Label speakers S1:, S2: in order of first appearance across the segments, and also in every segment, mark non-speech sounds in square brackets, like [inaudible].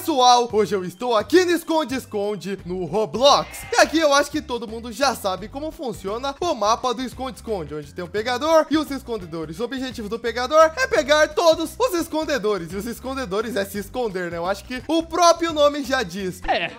S1: pessoal, hoje eu estou aqui no Esconde Esconde no Roblox E aqui eu acho que todo mundo já sabe como funciona o mapa do Esconde Esconde Onde tem o pegador e os escondedores O objetivo do pegador é pegar todos os escondedores E os escondedores é se esconder, né? Eu acho que o próprio nome já diz É,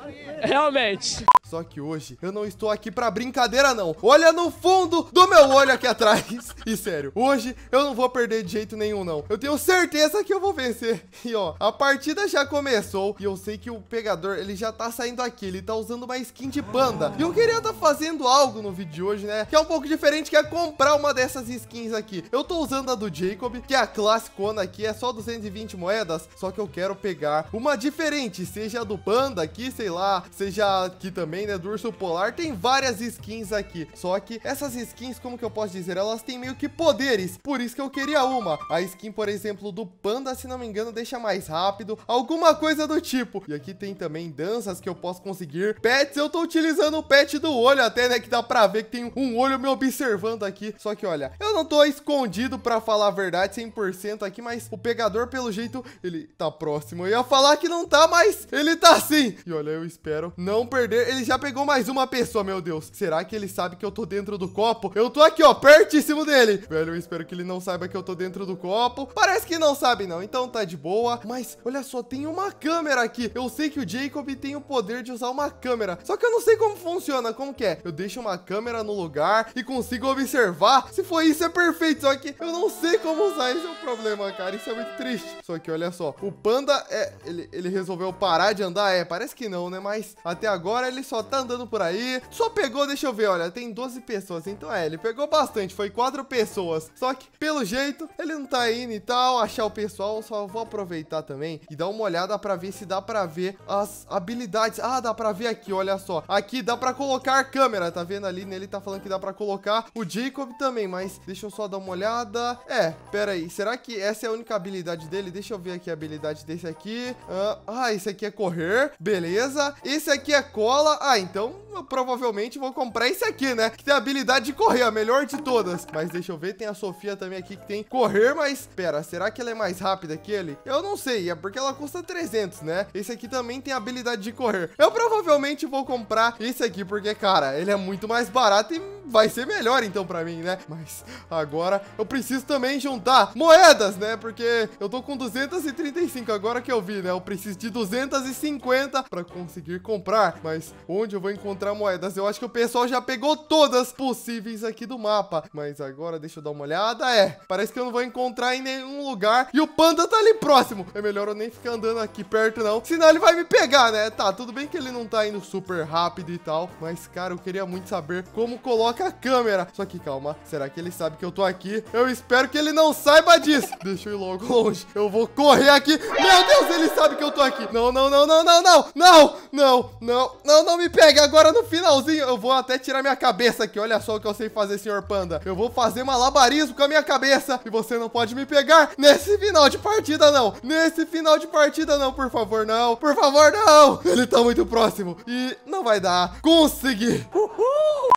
S1: realmente só que hoje eu não estou aqui pra brincadeira, não. Olha no fundo do meu olho aqui atrás. [laughs] E sério, hoje eu não vou perder de jeito nenhum, não. Eu tenho certeza que eu vou vencer. [laughs] E ó, a partida já começou e eu sei que o pegador, ele já tá saindo aqui. Ele tá usando uma skin de panda. E eu queria tá fazendo algo no vídeo de hoje, né? Que é um pouco diferente, que é comprar uma dessas skins aqui. Eu tô usando a do Jacob, que é a classicona aqui. É só 220 moedas, só que eu quero pegar uma diferente. Seja a do panda aqui, sei lá, seja aqui também Comenda né? do Urso Polar, tem várias skins aqui. Só que essas skins, como que eu posso dizer? Elas têm meio que poderes, por isso que eu queria uma. A skin, por exemplo, do Panda, se não me engano, deixa mais rápido, alguma coisa do tipo. E aqui tem também danças que eu posso conseguir. Pets, eu tô utilizando o pet do olho até, né, que dá pra ver que tem um olho me observando aqui. Só que, olha, eu não tô escondido pra falar a verdade 100% aqui, mas o pegador, pelo jeito, ele tá próximo. Eu ia falar que não tá, mas ele tá sim. E olha, eu espero não perder. Ele já já pegou mais uma pessoa, meu Deus. Será que ele sabe que eu tô dentro do copo? Eu tô aqui, ó, pertíssimo dele. Velho, eu espero que ele não saiba que eu tô dentro do copo. Parece que não sabe, não. Então tá de boa. Mas, olha só, tem uma câmera aqui. Eu sei que o Jacob tem o poder de usar uma câmera. Só que eu não sei como funciona, como que é. Eu deixo uma câmera no lugar e consigo observar. Se for isso, é perfeito. Só que eu não sei como usar. Esse é o problema, cara. Isso é muito triste. Só que, olha só, o panda é... Ele, ele resolveu parar de andar? É, parece que não, né? Mas até agora ele só tá andando por aí. Só pegou, deixa eu ver, olha, tem 12 pessoas. Então é, ele pegou bastante, foi quatro pessoas. Só que, pelo jeito, ele não tá indo e tal, achar o pessoal. Só vou aproveitar também e dar uma olhada pra ver se dá pra ver as habilidades. Ah, dá pra ver aqui, olha só. Aqui dá pra colocar câmera, tá vendo ali? Nele tá falando que dá pra colocar o Jacob também, mas deixa eu só dar uma olhada. É, pera aí, será que essa é a única habilidade dele? Deixa eu ver aqui a habilidade desse aqui. Ah, ah esse aqui é correr, beleza. Esse aqui é cola. Ah, ah, então eu provavelmente vou comprar esse aqui, né? Que tem a habilidade de correr, a melhor de todas. Mas deixa eu ver, tem a Sofia também aqui que tem correr, mas... Pera, será que ela é mais rápida que ele? Eu não sei, é porque ela custa 300, né? Esse aqui também tem a habilidade de correr. Eu provavelmente vou comprar esse aqui, porque, cara, ele é muito mais barato e vai ser melhor então pra mim, né? Mas agora eu preciso também juntar moedas, né? Porque eu tô com 235 agora que eu vi, né? Eu preciso de 250 pra conseguir comprar. Mas onde eu vou encontrar moedas? Eu acho que o pessoal já pegou todas possíveis aqui do mapa. Mas agora deixa eu dar uma olhada. É, parece que eu não vou encontrar em nenhum lugar. E o panda tá ali próximo. É melhor eu nem ficar andando aqui perto não. Senão ele vai me pegar, né? Tá, tudo bem que ele não tá indo super rápido e tal. Mas, cara, eu queria muito saber como coloca coloca a câmera. Só que calma, será que ele sabe que eu tô aqui? Eu espero que ele não saiba disso. [laughs] Deixa eu ir logo longe. Eu vou correr aqui. Meu Deus, ele sabe que eu tô aqui. Não, não, não, não, não, não, não, não, não, não, não me pegue. Agora no finalzinho, eu vou até tirar minha cabeça aqui. Olha só o que eu sei fazer, senhor panda. Eu vou fazer malabarismo com a minha cabeça e você não pode me pegar nesse final de partida, não. Nesse final de partida, não, por favor, não. Por favor, não. Ele tá muito próximo e não vai dar. Consegui. Uhul.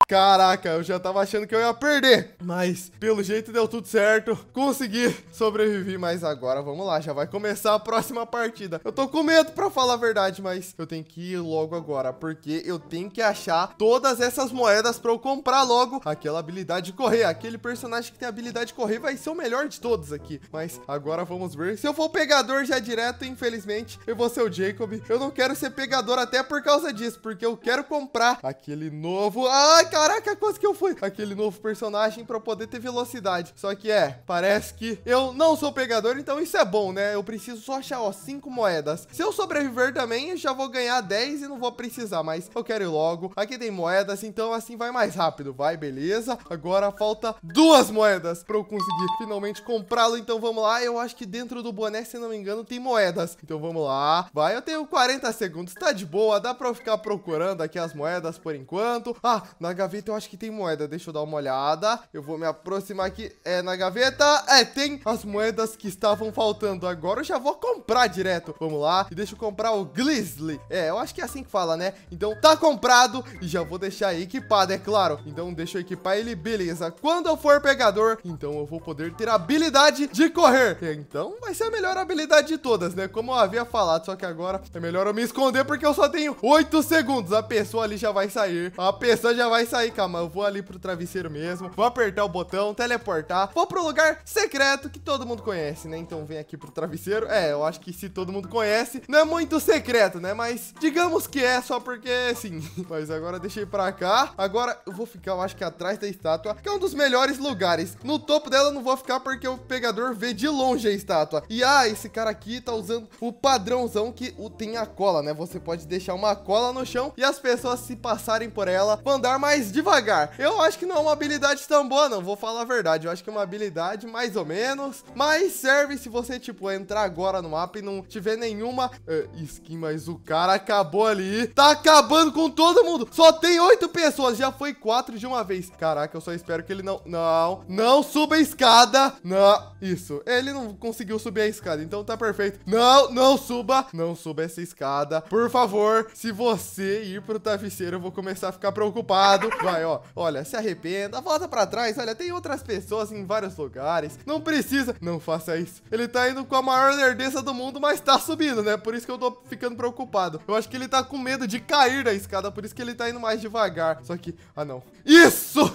S1: Caraca, eu já tava achando que eu ia perder. Mas, pelo jeito, deu tudo certo. Consegui sobreviver, mas agora vamos lá. Já vai começar a próxima partida. Eu tô com medo, pra falar a verdade, mas eu tenho que ir logo agora. Porque eu tenho que achar todas essas moedas pra eu comprar logo aquela habilidade de correr. Aquele personagem que tem a habilidade de correr vai ser o melhor de todos aqui. Mas agora vamos ver. Se eu for pegador já direto, infelizmente, eu vou ser o Jacob. Eu não quero ser pegador até por causa disso, porque eu quero comprar aquele novo... Ai, caraca, consegui quase que eu fui aquele novo personagem para poder ter velocidade. Só que é, parece que eu não sou pegador, então isso é bom, né? Eu preciso só achar, ó, 5 moedas. Se eu sobreviver também, eu já vou ganhar 10 e não vou precisar, mas eu quero ir logo. Aqui tem moedas, então assim vai mais rápido. Vai, beleza. Agora falta duas moedas para eu conseguir finalmente comprá-lo. Então vamos lá. Eu acho que dentro do boné, se não me engano, tem moedas. Então vamos lá. Vai, eu tenho 40 segundos. Tá de boa, dá para eu ficar procurando aqui as moedas por enquanto. Ah, na gaveta eu acho que tem tem moeda. Deixa eu dar uma olhada. Eu vou me aproximar aqui. É, na gaveta. É, tem as moedas que estavam faltando. Agora eu já vou comprar direto. Vamos lá. E deixa eu comprar o Glizzly. É, eu acho que é assim que fala, né? Então tá comprado e já vou deixar equipado, é claro. Então deixa eu equipar ele, beleza. Quando eu for pegador, então eu vou poder ter a habilidade de correr. É, então vai ser a melhor habilidade de todas, né? Como eu havia falado, só que agora é melhor eu me esconder porque eu só tenho 8 segundos. A pessoa ali já vai sair. A pessoa já vai sair. Calma, eu vou ali pro travesseiro mesmo, vou apertar o botão, teleportar, vou pro lugar secreto que todo mundo conhece, né? Então vem aqui pro travesseiro. É, eu acho que se todo mundo conhece, não é muito secreto, né? Mas digamos que é só porque, sim. [laughs] Mas agora deixei pra cá. Agora eu vou ficar, eu acho que atrás da estátua, que é um dos melhores lugares. No topo dela eu não vou ficar porque o pegador vê de longe a estátua. E ah, esse cara aqui tá usando o padrãozão que o tem a cola, né? Você pode deixar uma cola no chão e as pessoas se passarem por ela vão andar mais devagar lugar. Eu acho que não é uma habilidade tão boa, não. Vou falar a verdade. Eu acho que é uma habilidade mais ou menos. Mas serve se você, tipo, entrar agora no mapa e não tiver nenhuma uh, skin. Mas o cara acabou ali. Tá acabando com todo mundo. Só tem oito pessoas. Já foi quatro de uma vez. Caraca, eu só espero que ele não... Não, não suba a escada. Não, isso. Ele não conseguiu subir a escada, então tá perfeito. Não, não suba. Não suba essa escada. Por favor, se você ir pro travesseiro, eu vou começar a ficar preocupado. Vai, ó. Olha, se arrependa, volta pra trás. Olha, tem outras pessoas em vários lugares. Não precisa. Não faça isso. Ele tá indo com a maior lerdeza do mundo, mas tá subindo, né? Por isso que eu tô ficando preocupado. Eu acho que ele tá com medo de cair da escada, por isso que ele tá indo mais devagar. Só que... Ah, não. Isso!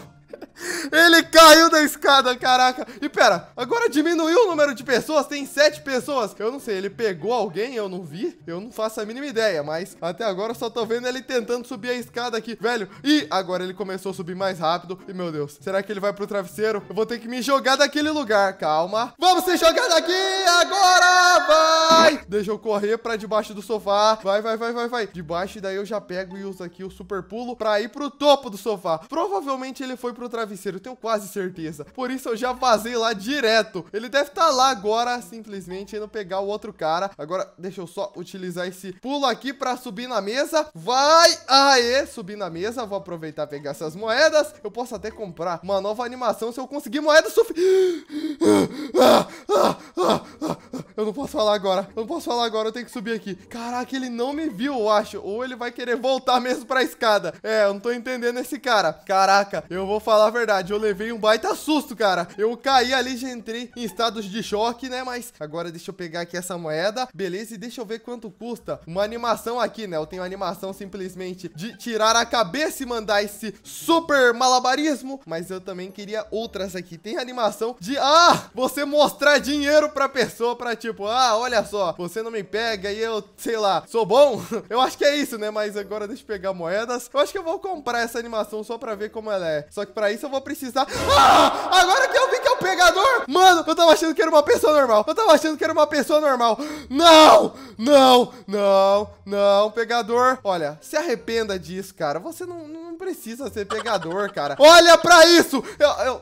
S1: Ele caiu da escada, caraca. E pera, agora diminuiu o número de pessoas, tem sete pessoas. Eu não sei, ele pegou alguém, eu não vi. Eu não faço a mínima ideia, mas até agora eu só tô vendo ele tentando subir a escada aqui, velho. E agora ele começou a subir mais rápido. E meu Deus, será que ele vai pro travesseiro? Eu vou ter que me jogar daquele lugar, calma. Vamos se jogar daqui agora, vai! Deixa eu correr pra debaixo do sofá. Vai, vai, vai, vai, vai. Debaixo e daí eu já pego e uso aqui o super pulo pra ir pro topo do sofá. Provavelmente ele foi pro travesseiro eu tenho quase certeza. Por isso eu já vazei lá direto. Ele deve estar tá lá agora, simplesmente, indo pegar o outro cara. Agora, deixa eu só utilizar esse pulo aqui pra subir na mesa. Vai! Aê! Subir na mesa. Vou aproveitar e pegar essas moedas. Eu posso até comprar uma nova animação se eu conseguir moedas. suficiente. Eu não posso falar agora. Eu não posso falar agora. Eu tenho que subir aqui. Caraca, ele não me viu, eu acho. Ou ele vai querer voltar mesmo pra escada. É, eu não tô entendendo esse cara. Caraca, eu vou falar a verdade verdade, eu levei um baita susto, cara. Eu caí ali, já entrei em estados de choque, né? Mas agora deixa eu pegar aqui essa moeda. Beleza, e deixa eu ver quanto custa uma animação aqui, né? Eu tenho animação simplesmente de tirar a cabeça e mandar esse super malabarismo. Mas eu também queria outras aqui. Tem animação de, ah, você mostrar dinheiro pra pessoa, pra tipo, ah, olha só, você não me pega e eu, sei lá, sou bom? [laughs] eu acho que é isso, né? Mas agora deixa eu pegar moedas. Eu acho que eu vou comprar essa animação só pra ver como ela é. Só que pra isso eu vou precisar precisar. Ah! Agora que eu vi que é o pegador! Mano, eu tava achando que era uma pessoa normal. Eu tava achando que era uma pessoa normal. Não! Não! Não! Não, pegador. Olha, se arrependa disso, cara. Você não, não precisa ser pegador, cara. Olha pra isso! Eu... eu...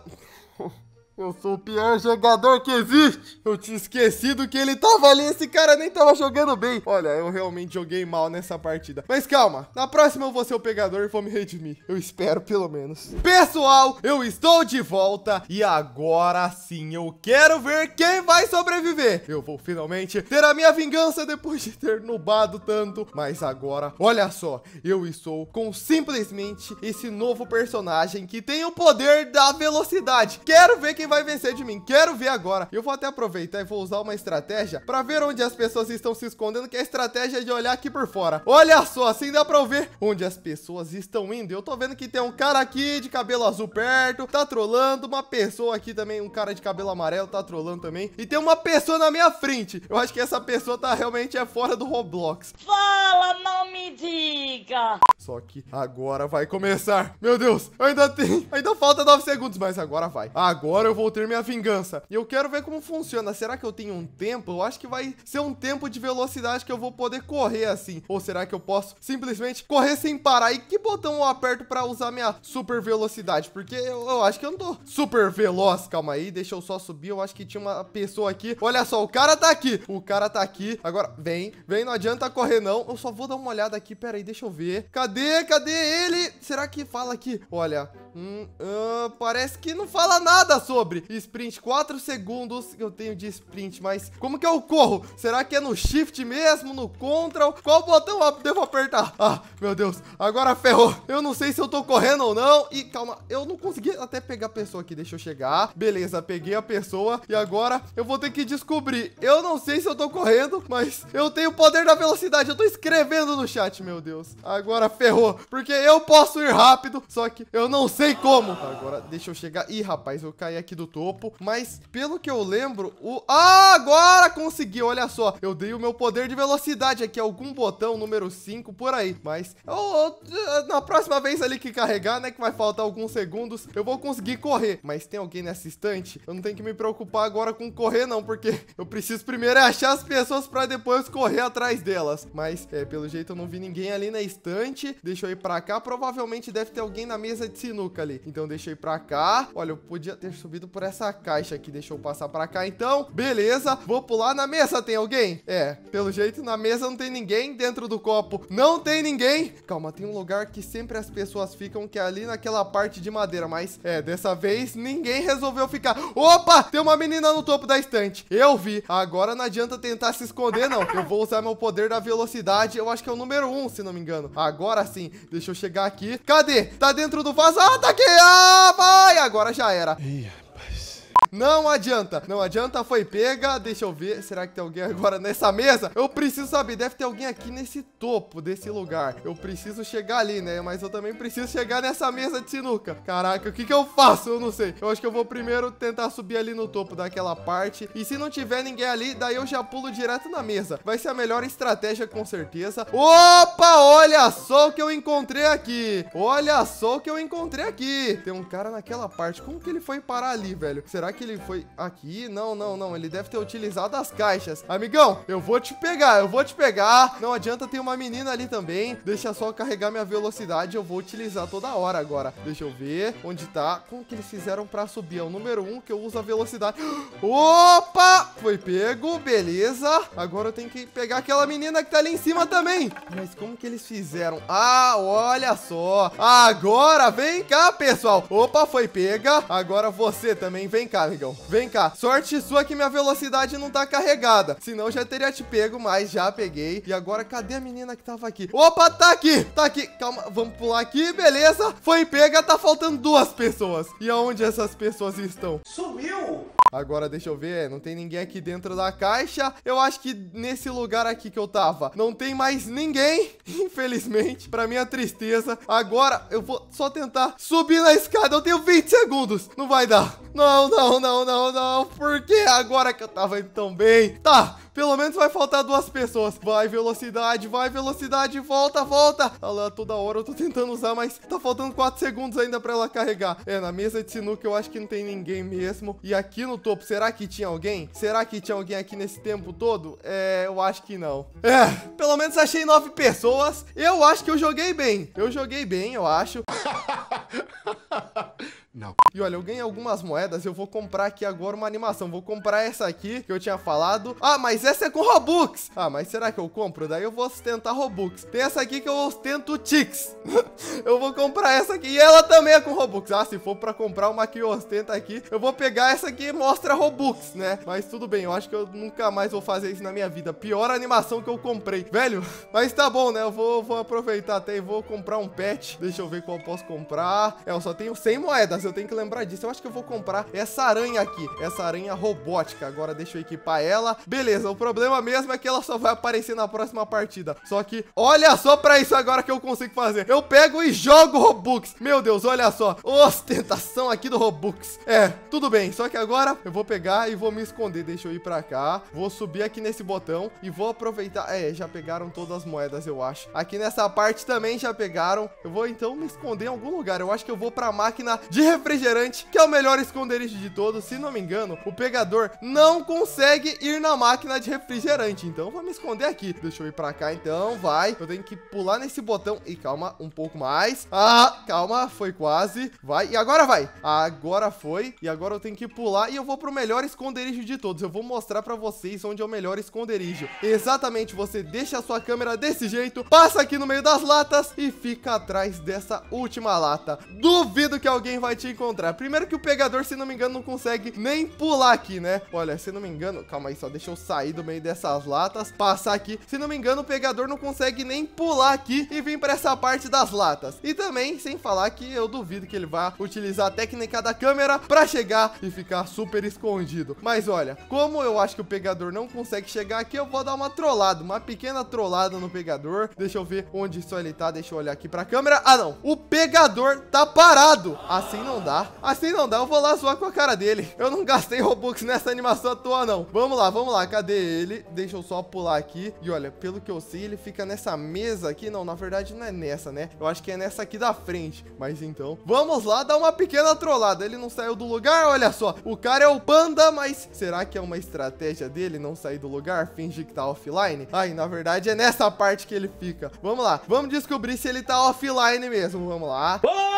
S1: Eu sou o pior jogador que existe. Eu tinha esquecido que ele tava ali. Esse cara nem tava jogando bem. Olha, eu realmente joguei mal nessa partida. Mas calma, na próxima eu vou ser o pegador e vou me redimir. Eu espero, pelo menos. Pessoal, eu estou de volta. E agora sim, eu quero ver quem vai sobreviver. Eu vou finalmente ter a minha vingança depois de ter nubado tanto. Mas agora, olha só. Eu estou com simplesmente esse novo personagem que tem o poder da velocidade. Quero ver quem vai vencer de mim. Quero ver agora. Eu vou até aproveitar e vou usar uma estratégia para ver onde as pessoas estão se escondendo, que é a estratégia de olhar aqui por fora. Olha só, assim dá para eu ver onde as pessoas estão indo. Eu tô vendo que tem um cara aqui de cabelo azul perto, tá trolando. Uma pessoa aqui também, um cara de cabelo amarelo, tá trolando também. E tem uma pessoa na minha frente. Eu acho que essa pessoa tá realmente é fora do Roblox. Fala, não me diga. Só que agora vai começar. Meu Deus, ainda tem, ainda falta 9 segundos, mas agora vai. Agora eu vou ter minha vingança. E eu quero ver como funciona. Será que eu tenho um tempo? Eu acho que vai ser um tempo de velocidade que eu vou poder correr assim. Ou será que eu posso simplesmente correr sem parar? E que botão eu aperto para usar minha super velocidade? Porque eu, eu, acho que eu não tô super veloz. Calma aí, deixa eu só subir. Eu acho que tinha uma pessoa aqui. Olha só, o cara tá aqui. O cara tá aqui. Agora, vem, vem. Não adianta correr, não. Eu só vou dar uma olhada aqui. Pera aí, deixa eu ver. Cadê? Cadê ele? Será que fala aqui? Olha, Hum, uh, parece que não fala nada sobre sprint. 4 segundos que eu tenho de sprint, mas como que eu corro? Será que é no shift mesmo? No control? Qual botão eu devo apertar? Ah, meu Deus, agora ferrou. Eu não sei se eu tô correndo ou não. E calma, eu não consegui até pegar a pessoa aqui. Deixa eu chegar. Beleza, peguei a pessoa e agora eu vou ter que descobrir. Eu não sei se eu tô correndo, mas eu tenho o poder da velocidade. Eu tô escrevendo no chat, meu Deus. Agora ferrou, porque eu posso ir rápido, só que eu não sei sei como. Agora, deixa eu chegar. Ih, rapaz, eu caí aqui do topo. Mas, pelo que eu lembro, o... Ah, agora consegui, olha só. Eu dei o meu poder de velocidade aqui. Algum botão número 5 por aí. Mas, eu, eu, na próxima vez ali que carregar, né, que vai faltar alguns segundos, eu vou conseguir correr. Mas tem alguém nessa estante? Eu não tenho que me preocupar agora com correr, não. Porque eu preciso primeiro achar as pessoas pra depois correr atrás delas. Mas, é, pelo jeito, eu não vi ninguém ali na estante. Deixa eu ir pra cá. Provavelmente deve ter alguém na mesa de sinuca ali. Então deixei pra cá. Olha, eu podia ter subido por essa caixa aqui. Deixa eu passar pra cá, então. Beleza. Vou pular na mesa. Tem alguém? É, pelo jeito, na mesa não tem ninguém. Dentro do copo não tem ninguém. Calma, tem um lugar que sempre as pessoas ficam, que é ali naquela parte de madeira. Mas, é, dessa vez, ninguém resolveu ficar. Opa! Tem uma menina no topo da estante. Eu vi. Agora não adianta tentar se esconder, não. Eu vou usar meu poder da velocidade. Eu acho que é o número um, se não me engano. Agora sim. Deixa eu chegar aqui. Cadê? Tá dentro do vaso. Ah, Ataque! Ah, vai! Agora já era. Ih, não adianta. Não adianta, foi pega. Deixa eu ver. Será que tem alguém agora nessa mesa? Eu preciso saber. Deve ter alguém aqui nesse topo desse lugar. Eu preciso chegar ali, né? Mas eu também preciso chegar nessa mesa de sinuca. Caraca, o que que eu faço? Eu não sei. Eu acho que eu vou primeiro tentar subir ali no topo daquela parte. E se não tiver ninguém ali, daí eu já pulo direto na mesa. Vai ser a melhor estratégia, com certeza. Opa, olha só o que eu encontrei aqui. Olha só o que eu encontrei aqui. Tem um cara naquela parte. Como que ele foi parar ali, velho? Será que que ele foi aqui? Não, não, não. Ele deve ter utilizado as caixas. Amigão, eu vou te pegar, eu vou te pegar. Não adianta, tem uma menina ali também. Deixa só carregar minha velocidade, eu vou utilizar toda hora agora. Deixa eu ver onde tá. Como que eles fizeram pra subir? É o número um que eu uso a velocidade. [gasps] Opa! Foi pego, beleza. Agora eu tenho que pegar aquela menina que tá ali em cima também. Mas como que eles fizeram? Ah, olha só. Agora, vem cá, pessoal. Opa, foi pega. Agora você também, vem cá amigão. Vem cá. Sorte sua que minha velocidade não tá carregada. Senão já teria te pego, mas já peguei. E agora, cadê a menina que tava aqui? Opa, tá aqui. Tá aqui. Calma, vamos pular aqui. Beleza. Foi pega, tá faltando duas pessoas. E aonde essas pessoas estão? Sumiu! Agora deixa eu ver, não tem ninguém aqui dentro da caixa Eu acho que nesse lugar aqui que eu tava Não tem mais ninguém [laughs] Infelizmente, pra minha tristeza Agora eu vou só tentar subir na escada Eu tenho 20 segundos Não vai dar Não, não, não, não, não, não. Por que agora que eu tava indo tão bem? Tá, pelo menos vai faltar duas pessoas. Vai, velocidade, vai, velocidade, volta, volta. Ela tá toda hora eu tô tentando usar, mas tá faltando 4 segundos ainda pra ela carregar. É, na mesa de sinuca eu acho que não tem ninguém mesmo. E aqui no topo, será que tinha alguém? Será que tinha alguém aqui nesse tempo todo? É, eu acho que não. É, pelo menos achei 9 pessoas. Eu acho que eu joguei bem. Eu joguei bem, eu acho. [laughs] Não. E olha, eu ganhei algumas moedas, eu vou comprar aqui agora uma animação. Vou comprar essa aqui, que eu tinha falado. Ah, mas essa é com Robux! Ah, mas será que eu compro? Daí eu vou ostentar Robux. Tem essa aqui que eu ostento Tix. [laughs] eu vou comprar essa aqui e ela também é com Robux. Ah, se for pra comprar uma que eu ostento aqui, eu vou pegar essa que mostra Robux, né? Mas tudo bem, eu acho que eu nunca mais vou fazer isso na minha vida. Pior animação que eu comprei. Velho, [laughs] mas tá bom, né? Eu vou, vou aproveitar até e vou comprar um pet. Deixa eu ver qual eu posso comprar. É, eu só tenho 100 moedas eu tenho que lembrar disso. Eu acho que eu vou comprar essa aranha aqui, essa aranha robótica. Agora deixa eu equipar ela. Beleza, o problema mesmo é que ela só vai aparecer na próxima partida. Só que, olha só pra isso agora que eu consigo fazer. Eu pego e jogo Robux. Meu Deus, olha só. Ostentação aqui do Robux. É, tudo bem. Só que agora eu vou pegar e vou me esconder. Deixa eu ir pra cá. Vou subir aqui nesse botão e vou aproveitar. É, já pegaram todas as moedas, eu acho. Aqui nessa parte também já pegaram. Eu vou então me esconder em algum lugar. Eu acho que eu vou pra máquina de refrigerante, que é o melhor esconderijo de todos. Se não me engano, o pegador não consegue ir na máquina de refrigerante. Então, vou me esconder aqui. Deixa eu ir pra cá, então. Vai. Eu tenho que pular nesse botão. E calma, um pouco mais. Ah, calma. Foi quase. Vai. E agora vai. Agora foi. E agora eu tenho que pular. E eu vou pro melhor esconderijo de todos. Eu vou mostrar pra vocês onde é o melhor esconderijo. Exatamente. Você deixa a sua câmera desse jeito. Passa aqui no meio das latas. E fica atrás dessa última lata. Duvido que alguém vai te encontrar. Primeiro que o pegador, se não me engano, não consegue nem pular aqui, né? Olha, se não me engano... Calma aí, só deixa eu sair do meio dessas latas, passar aqui. Se não me engano, o pegador não consegue nem pular aqui e vir pra essa parte das latas. E também, sem falar que eu duvido que ele vá utilizar a técnica da câmera pra chegar e ficar super escondido. Mas olha, como eu acho que o pegador não consegue chegar aqui, eu vou dar uma trollada, uma pequena trollada no pegador. Deixa eu ver onde só ele tá, deixa eu olhar aqui pra câmera. Ah, não, o pegador tá parado. Assim não dá. Assim não dá, eu vou lá zoar com a cara dele. Eu não gastei Robux nessa animação à toa, não. Vamos lá, vamos lá. Cadê ele? Deixa eu só pular aqui. E olha, pelo que eu sei, ele fica nessa mesa aqui. Não, na verdade não é nessa, né? Eu acho que é nessa aqui da frente. Mas então, vamos lá dar uma pequena trollada. Ele não saiu do lugar, olha só. O cara é o panda, mas será que é uma estratégia dele não sair do lugar? Fingir que tá offline? Ai, na verdade é nessa parte que ele fica. Vamos lá, vamos descobrir se ele tá offline mesmo. Vamos lá. Oh!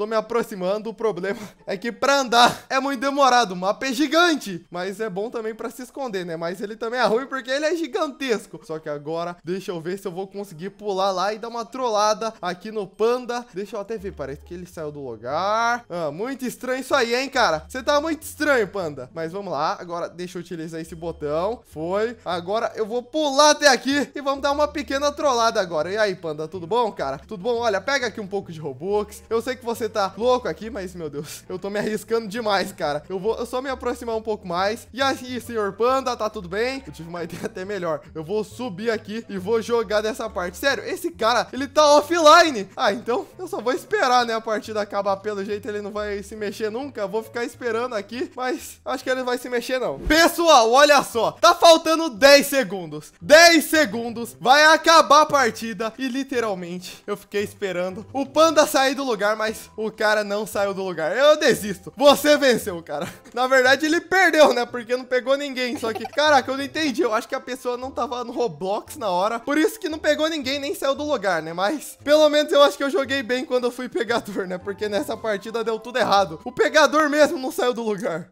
S1: Tô me aproximando, o problema [laughs] é que pra andar é muito demorado. O mapa é gigante, mas é bom também pra se esconder, né? Mas ele também é ruim porque ele é gigantesco. Só que agora, deixa eu ver se eu vou conseguir pular lá e dar uma trollada aqui no panda. Deixa eu até ver, parece que ele saiu do lugar. Ah, muito estranho isso aí, hein, cara? Você tá muito estranho, panda. Mas vamos lá, agora deixa eu utilizar esse botão. Foi. Agora eu vou pular até aqui e vamos dar uma pequena trollada agora. E aí, panda, tudo bom, cara? Tudo bom? Olha, pega aqui um pouco de Robux. Eu sei que você tá louco aqui, mas, meu Deus, eu tô me arriscando demais, cara. Eu vou eu só me aproximar um pouco mais. E aí, senhor Panda, tá tudo bem? Eu tive uma [laughs] ideia até melhor. Eu vou subir aqui e vou jogar dessa parte. Sério, esse cara, ele tá offline. Ah, então eu só vou esperar, né, a partida acabar. Pelo jeito, ele não vai se mexer nunca. Vou ficar esperando aqui, mas acho que ele não vai se mexer, não. Pessoal, olha só. Tá faltando 10 segundos. 10 segundos. Vai acabar a partida. E, literalmente, eu fiquei esperando o Panda sair do lugar, mas o cara não saiu do lugar. Eu desisto. Você venceu, cara. Na verdade, ele perdeu, né? Porque não pegou ninguém. Só que, caraca, eu não entendi. Eu acho que a pessoa não tava no Roblox na hora. Por isso que não pegou ninguém, nem saiu do lugar, né? Mas, pelo menos, eu acho que eu joguei bem quando eu fui pegador, né? Porque nessa partida deu tudo errado. O pegador mesmo não saiu do lugar.